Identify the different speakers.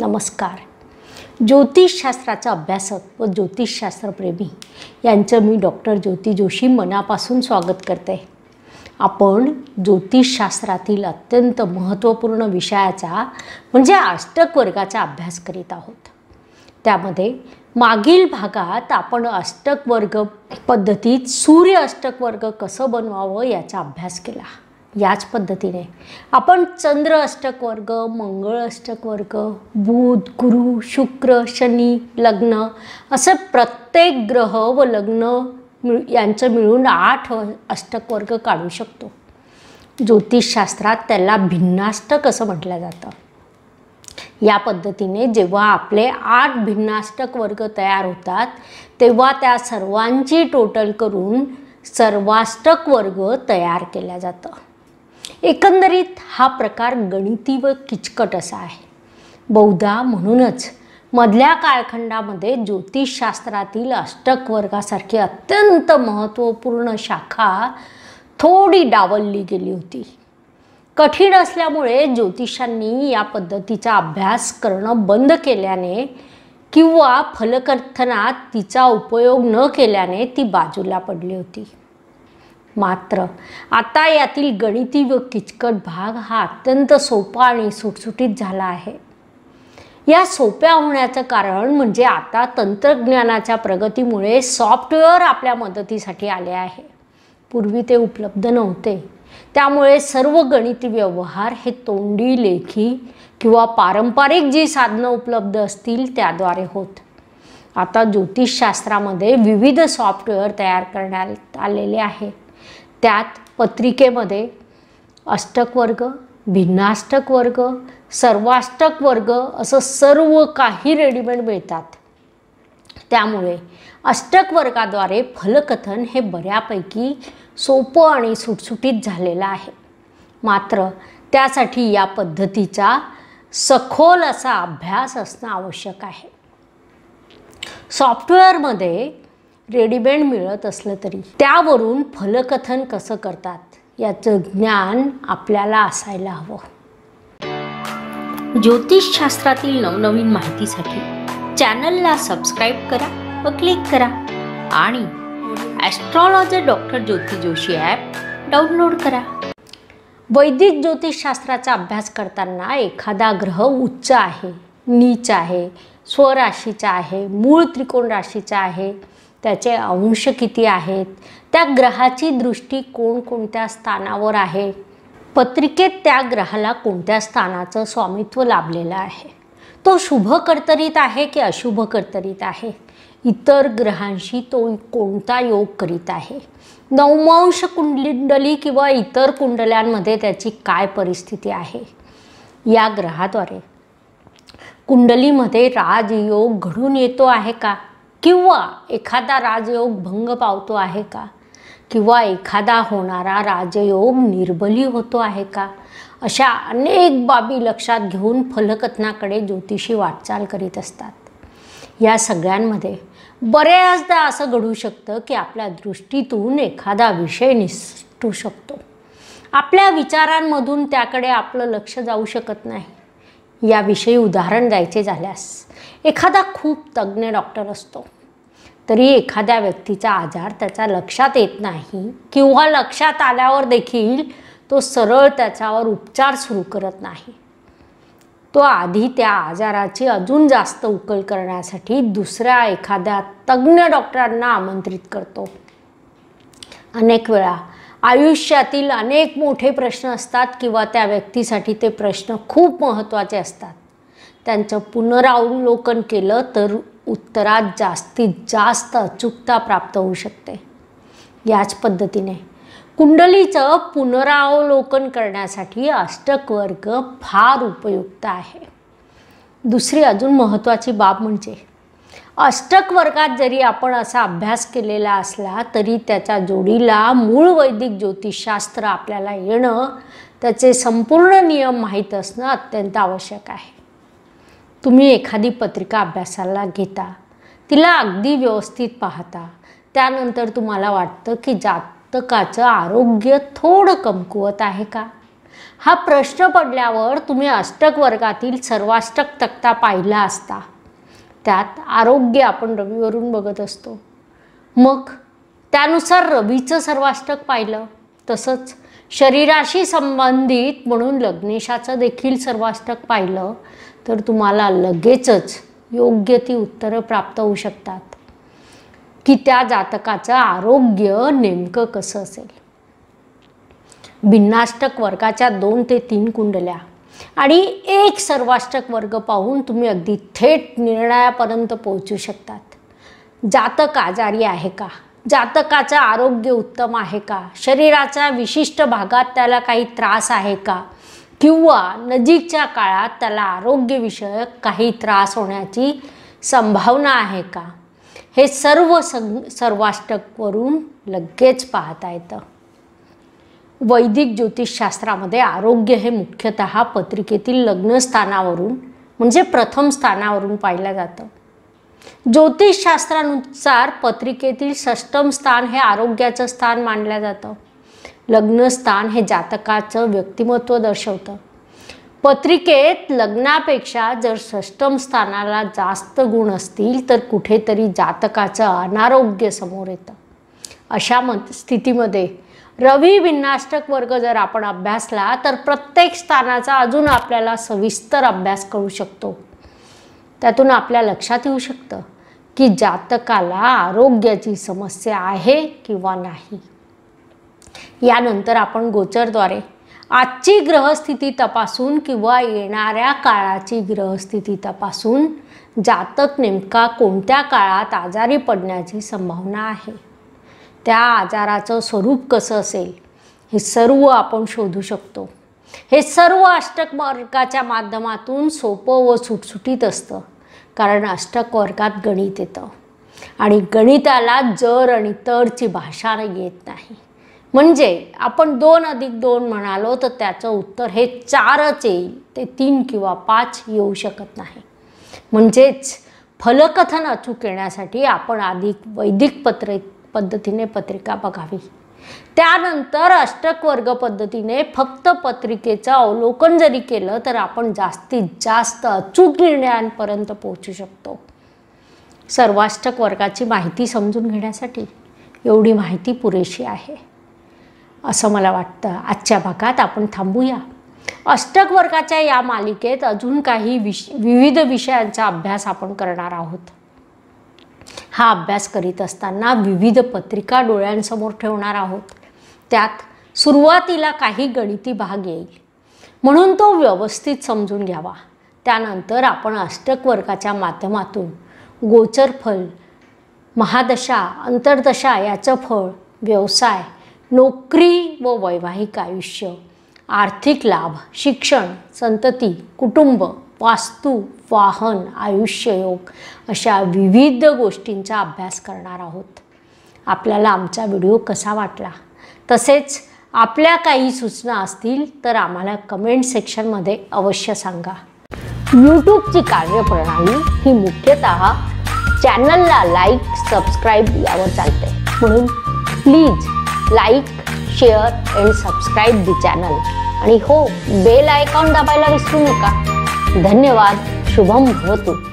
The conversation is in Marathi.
Speaker 1: नमस्कार ज्योतिषशास्त्राचा अभ्यासक व ज्योतिषशास्त्रप्रेमी यांचं मी डॉक्टर ज्योती जोशी मनापासून स्वागत करते आपण ज्योतिषशास्त्रातील अत्यंत महत्त्वपूर्ण विषयाचा म्हणजे अष्टक वर्गाचा अभ्यास करीत आहोत त्यामध्ये मागील भागात आपण अष्टक वर्ग पद्धतीत सूर्य अष्टक वर्ग कसं बनवावं याचा अभ्यास केला याच पद्धतीने आपण चंद्र अष्टक वर्ग मंगळ अष्टक वर्ग बुध गुरु शुक्र शनी लग्न असं प्रत्येक ग्रह व लग्न मिळ यांचं मिळून आठ अष्टक वर्ग काढू शकतो ज्योतिषशास्त्रात त्याला भिन्नाष्टक असं म्हटलं जातं या पद्धतीने जेव्हा आपले आठ भिन्नाष्टक वर्ग तयार होतात तेव्हा त्या सर्वांची टोटल करून सर्वाष्टक वर्ग तयार केला जातं एकंदरीत हा प्रकार गणिती व किचकट असा आहे बहुधा म्हणूनच मधल्या कालखंडामध्ये ज्योतिषशास्त्रातील अष्टक वर्गासारखी अत्यंत महत्त्वपूर्ण शाखा थोडी डावलली गेली होती कठीण असल्यामुळे ज्योतिषांनी या पद्धतीचा अभ्यास करणं बंद केल्याने किंवा फलकर्थनात तिचा उपयोग न केल्याने ती बाजूला पडली होती मात्र आता यातील गणिती व किचकट भाग हा अत्यंत सोपा आणि सुटसुटीत झाला आहे या सोप्या होण्याचं कारण म्हणजे आता तंत्रज्ञानाच्या प्रगतीमुळे सॉफ्टवेअर आपल्या मदतीसाठी आले आहे पूर्वी ते उपलब्ध नव्हते त्यामुळे सर्व गणित व्यवहार हे तोंडी लेखी किंवा पारंपरिक जी साधनं उपलब्ध असतील त्याद्वारे होत आता ज्योतिषशास्त्रामध्ये विविध सॉफ्टवेअर तयार करण्यात आलेले आहे त्यात पत्रिकेमध्ये अष्टकवर्ग भिन्नाष्टक वर्ग सर्वाष्टक वर्ग असं सर्व काही रेडीमेड मिळतात त्यामुळे अष्टक वर्गाद्वारे फलकथन हे बऱ्यापैकी सोपं आणि सुटसुटीत झालेलं आहे मात्र त्यासाठी या पद्धतीचा सखोल असा अभ्यास असणं आवश्यक आहे सॉफ्टवेअरमध्ये रेडीमेड मिळत असलं तरी त्यावरून फलकथन कसं करतात याचं ज्ञान आपल्याला असायला हवं ज्योतिषशास्त्रातील नवनवीन माहितीसाठी चॅनलला सबस्क्राईब करा व क्लिक करा आणि astrologer doctor Jyoti Joshi app download करा वैदिक ज्योतिषशास्त्राचा अभ्यास करताना एखादा ग्रह उच्च आहे नीच आहे स्वराशीचा आहे मूळ त्रिकोण राशीचा आहे त्याचे अंश किती आहेत त्या ग्रहाची दृष्टी कोणकोणत्या स्थानावर आहे पत्रिकेत त्या ग्रहाला कोणत्या स्थानाचं स्वामित्व लाभलेलं आहे तो शुभ कर्तरीत आहे की अशुभ कर्तरीत आहे इतर ग्रहांशी तो कोणता योग करीत आहे नवमांश कुंडली किंवा इतर कुंडल्यांमध्ये त्याची काय परिस्थिती आहे या ग्रहाद्वारे कुंडलीमध्ये राजयोग घडून येतो आहे का किंवा एखादा राजयोग भंग पावतो आहे का किंवा एखादा होणारा राजयोग निर्बली होतो आहे का अशा अनेक बाबी लक्षात घेऊन फलकथनाकडे ज्योतिषी वाटचाल करीत असतात या सगळ्यांमध्ये बऱ्याचदा असं घडू शकतं की आपल्या दृष्टीतून एखादा विषय निसटू शकतो आपल्या विचारांमधून त्याकडे आपलं लक्ष जाऊ शकत नाही याविषयी उदाहरण द्यायचे झाल्यास एखादा खूप तज्ज्ञ डॉक्टर असतो तरी एखाद्या व्यक्तीचा आजार त्याच्या लक्षात येत नाही किंवा लक्षात आल्यावर देखील तो सरळ त्याच्यावर उपचार सुरू करत नाही तो आधी त्या आजाराची अजून जास्त उकल करण्यासाठी दुसऱ्या एखाद्या तज्ज्ञ डॉक्टरांना आमंत्रित करतो अनेक वेळा आयुष्यातील अनेक मोठे प्रश्न असतात किंवा त्या व्यक्तीसाठी ते प्रश्न खूप महत्त्वाचे असतात त्यांचं पुनरावलोकन केलं तर उत्तरात जास्तीत जास्त अचूकता प्राप्त होऊ शकते याच पद्धतीने कुंडलीचं पुनरावलोकन करण्यासाठी अष्टक वर्ग फार उपयुक्त आहे दुसरी अजून महत्त्वाची बाब म्हणजे अष्टक वर्गात जरी आपण असा अभ्यास केलेला असला तरी त्याच्या जोडीला मूळ वैदिक ज्योतिषशास्त्र आपल्याला येणं त्याचे संपूर्ण नियम माहीत असणं अत्यंत आवश्यक आहे तुम्ही एखादी पत्रिका अभ्यासाला घेता तिला अगदी व्यवस्थित पाहता त्यानंतर तुम्हाला वाटतं की जातकाचं आरोग्य थोडं कमकुवत आहे का हा प्रश्न पडल्यावर तुम्ही अष्टक वर्गातील सर्वाष्टक तक्ता पाहिला असता त्यात आरोग्य आपण रवीवरून बघत असतो मग त्यानुसार रवीचं सर्वाष्टक पाहिलं तसंच शरीराशी संबंधित म्हणून लग्नेशाचं देखील सर्वाष्टक पाहिलं तर तुम्हाला लगेचच योग्य ती उत्तरं प्राप्त होऊ शकतात की त्या जातकाचं आरोग्य नेमकं कसं असेल भिन्नाष्टक वर्गाच्या दोन ते तीन कुंडल्या आणि एक सर्वाष्टक वर्ग पाहून तुम्ही अगदी थेट निर्णयापर्यंत पोहोचू शकतात जातक आजारी आहे का जातकाचं आरोग्य उत्तम आहे का शरीराच्या विशिष्ट भागात त्याला काही त्रास आहे का किंवा नजीकच्या काळात त्याला आरोग्यविषयक काही त्रास होण्याची संभावना आहे का हे सर्व सं सर्वाष्टकवरून लगेच पाहता येतं वैदिक ज्योतिषशास्त्रामध्ये आरोग्य हे मुख्यतः पत्रिकेतील लग्नस्थानावरून म्हणजे प्रथम स्थानावरून पाहिलं जातं ज्योतिषशास्त्रानुसार पत्रिकेतील षष्टम स्थान हे आरोग्याचं स्थान मानलं जातं लग्नस्थान हे जातकाचं व्यक्तिमत्व दर्शवतं पत्रिकेत लग्नापेक्षा जर सष्टम स्थानाला जास्त गुण असतील तर कुठेतरी जातकाचं अनारोग्य समोर येतं अशा मत स्थितीमध्ये रवी विन्नाष्टक वर्ग जर आपण अभ्यासला तर प्रत्येक स्थानाचा अजून आपल्याला सविस्तर अभ्यास करू शकतो त्यातून आपल्या लक्षात येऊ शकतं की जातकाला आरोग्याची समस्या आहे किंवा नाही यानंतर आपण गोचरद्वारे आजची ग्रहस्थिती तपासून किंवा येणाऱ्या काळाची ग्रहस्थिती तपासून जातक नेमका कोणत्या काळात आजारी पडण्याची संभावना आहे त्या आजाराचं स्वरूप कसं असेल हे सर्व आपण शोधू शकतो हे सर्व अष्टक वर्गाच्या माध्यमातून सोपं व सुटसुटीत असतं कारण अष्टक वर्गात गणित येतं आणि गणिताला जर आणि तरची भाषा येत नाही म्हणजे आपण दोन अधिक दोन म्हणालो तर त्याचं उत्तर हे चारच येईल ते तीन किंवा पाच येऊ शकत नाही म्हणजेच फलकथन अचूक येण्यासाठी आपण अधिक वैदिक पत्रे पद्धतीने पत्रिका बघावी त्यानंतर अष्टक वर्ग पद्धतीने फक्त पत्रिकेचं अवलोकन जरी केलं तर आपण जास्तीत जास्त अचूक निर्णयांपर्यंत पोहोचू शकतो सर्वाष्टक वर्गाची माहिती समजून घेण्यासाठी एवढी माहिती पुरेशी आहे असं मला वाटतं आजच्या भागात आपण थांबूया अष्टक वर्गाच्या या मालिकेत अजून काही विश विविध विषयांचा अभ्यास आपण करणार आहोत हा अभ्यास करीत असताना विविध पत्रिका डोळ्यांसमोर ठेवणार आहोत त्यात सुरुवातीला काही गणिती भाग येईल म्हणून तो व्यवस्थित समजून घ्यावा त्यानंतर आपण अष्टक वर्गाच्या माध्यमातून गोचरफल महादशा अंतर्दशा याचं फळ व्यवसाय नोकरी व वैवाहिक आयुष्य आर्थिक लाभ शिक्षण संतती कुटुंब वास्तू वाहन आयुष्ययोग अशा विविध गोष्टींचा अभ्यास करणार आहोत आपल्याला आमचा व्हिडिओ कसा वाटला तसेच आपल्या काही सूचना असतील तर आम्हाला कमेंट सेक्शनमध्ये अवश्य सांगा यूट्यूबची कार्यप्रणाली ही मुख्यतः चॅनलला लाईक सबस्क्राईब यावर चालते म्हणून please like share and subscribe the channel आणि हो बेल आयकॉन दाबायला विसरू नका धन्यवाद शुभम होतो